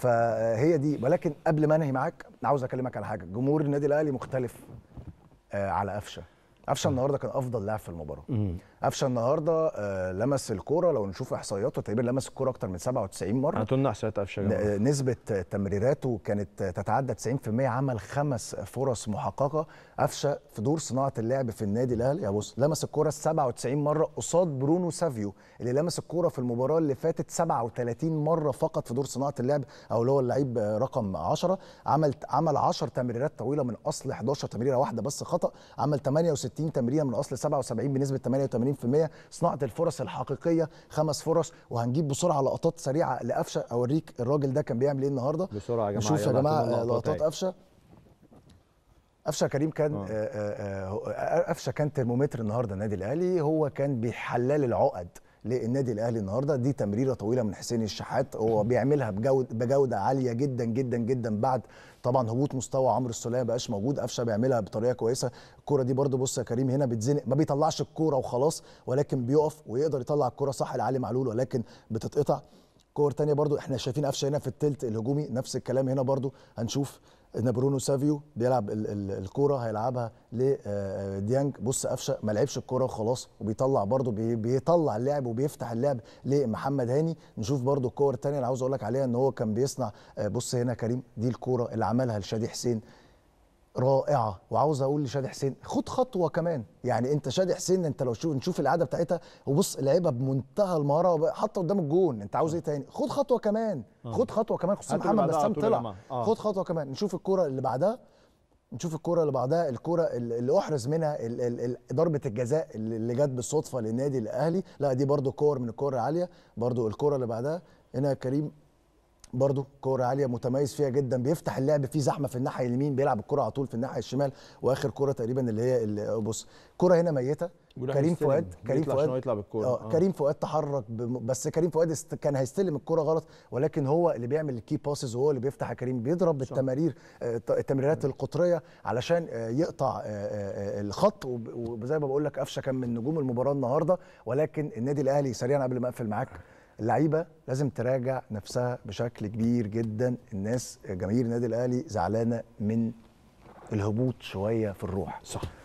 فهي دي ولكن قبل ما انهي معاك عاوز اكلمك على حاجه جمهور النادي الاهلي مختلف آه، على قفشه قفشه النهارده كان افضل لاعب في المباراه قفشه النهارده آه لمس الكوره لو نشوف احصائياته تقريبا لمس الكوره اكتر من 97 مره هتقولنا احصائيات قفشه نسبه تمريراته كانت تتعدى 90% عمل خمس فرص محققه قفشه في دور صناعه اللعب في النادي الاهلي يا بص لمس الكوره 97 مره قصاد برونو سافيو اللي لمس الكوره في المباراه اللي فاتت 37 مره فقط في دور صناعه اللعب او اللي هو اللعيب آه، رقم 10 عمل عمل 10 تمريرات طويله من اصل 11 تمريره واحده بس خطا عمل 68 60 تمريره من اصل 77 بنسبه 88% صناعه الفرص الحقيقيه خمس فرص وهنجيب بسرعه لقطات سريعه لقفشه اوريك الراجل ده كان بيعمل ايه النهارده بسرعه يا جماعه نشوف يا جماعه لقطات قفشه قفشه كريم كان آه. آه، آه، قفشه كان ترمومتر النهارده النادي الاهلي هو كان بيحلل العقد للنادي الاهلي النهارده دي تمريره طويله من حسين الشحات هو بيعملها بجود بجوده عاليه جدا جدا جدا بعد طبعا هبوط مستوى عمرو السوليه بقاش موجود قفشه بيعملها بطريقه كويسه الكوره دي برده بص يا كريم هنا بتزنق ما بيطلعش الكوره وخلاص ولكن بيقف ويقدر يطلع الكوره صح لعلي معلول ولكن بتتقطع كور تانية برضو احنا شايفين قفشه هنا في التلت الهجومي نفس الكلام هنا برضو هنشوف ان برونو سافيو بيلعب الكوره هيلعبها لديانج آه، بص قفشه ما لعبش الكوره وخلاص وبيطلع برضو بيطلع اللعب وبيفتح اللعب لمحمد هاني نشوف برضو الكور التانية اللي عاوز اقول لك عليها ان هو كان بيصنع آه، بص هنا كريم دي الكوره اللي عملها لشادي حسين رائعه وعاوز اقول لشادي حسين خد خطوه كمان يعني انت شادي حسين انت لو شوف نشوف العاده بتاعتها وبص لعيبها بمنتهى المهاره حاطه قدام الجون انت عاوز ايه تاني خد خطوه كمان آه. خد خطوه كمان خصوصا محمد بسام طلع آه. خد خطوه كمان نشوف الكوره اللي بعدها نشوف الكرة اللي بعدها الكرة اللي احرز منها ضربة الجزاء اللي جت بالصدفة للنادي الاهلي لا دي برضو كور من الكرة عالية برضو الكرة اللي بعدها هنا كريم برضه كوره عاليه متميز فيها جدا بيفتح اللعب في زحمه في الناحيه اليمين بيلعب الكوره على طول في الناحيه الشمال واخر كوره تقريبا اللي هي اللي بص كوره هنا ميته كريم فؤاد كريم فؤاد يطلع بالكوره آه،, آه. كريم فؤاد تحرك بم... بس كريم فؤاد است... كان هيستلم الكوره غلط ولكن هو اللي بيعمل الكي باسز وهو اللي بيفتح كريم بيضرب بالتمارير آه، التمريرات القطريه علشان آه، يقطع الخط وزي ما بقول لك قفشه كان من نجوم المباراه النهارده ولكن النادي الاهلي سريعا قبل ما اقفل معاك اللعيبه لازم تراجع نفسها بشكل كبير جدا الناس جماهير النادي الاهلي زعلانه من الهبوط شويه في الروح صح